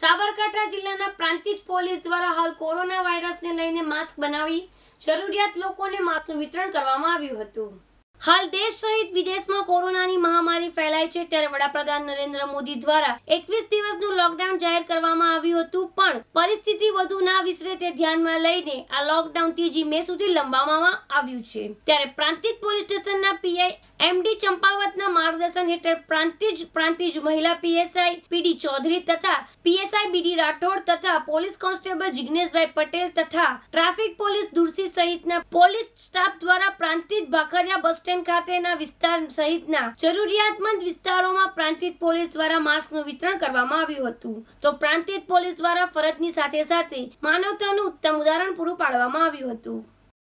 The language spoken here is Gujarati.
સાબરકાંઠા જિલ્લાના પ્રાંતિજ પોલીસ દ્વારા હાલ કોરોના વાયરસને લઈને માસ્ક બનાવી જરૂરિયાત લોકોને માસ્કનું વિતરણ કરવામાં આવ્યું હતું હાલ દેશ સહિત વિદેશમાં કોરોનાની મહામારી બીમારી ફેલાય છે ત્યારે વડાપ્રધાન નરેન્દ્ર મોદી દ્વારા એકવીસ દિવસનું લોકડાઉન જાહેર કરવામાં આવ્યું હતું પણ પરિસ્થિતિ વધુ ના વિસરે તે ધ્યાનમાં લઈને આ લોકડાઉન ત્રીજી મે સુધી લંબાવવામાં આવ્યું છે ત્યારે પ્રાંતિજ પોલીસ સ્ટેશનના પીઆઈ એમડી ચંપાવતના માર્ગદર્શન હેઠળ પ્રાંતિજ પ્રાંતિજ મહિલા પીએસઆઈ પીડી ચૌધરી તથા પીએસઆઈ બીડી રાઠોડ તથા પોલીસ કોન્સ્ટેબલ જિજ્ઞેશભાઈ પટેલ તથા ટ્રાફિક પોલીસ દુરસી સહિતના પોલીસ સ્ટાફ દ્વારા પ્રાંતિત ભાખરિયા બસ સ્ટેન્ડ ખાતેના વિસ્તાર સહિતના જરૂરિયાતમંદ વિસ્તારોમાં પ્રાંતિત પોલીસ દ્વારા માસ્કનું વિતરણ કરવામાં આવ્યું હતું તો પ્રાંતિત પોલીસ દ્વારા ફરજની સાથે સાથે માનવતાનું ઉત્તમ ઉદાહરણ પૂરું પાડવામાં આવ્યું હતું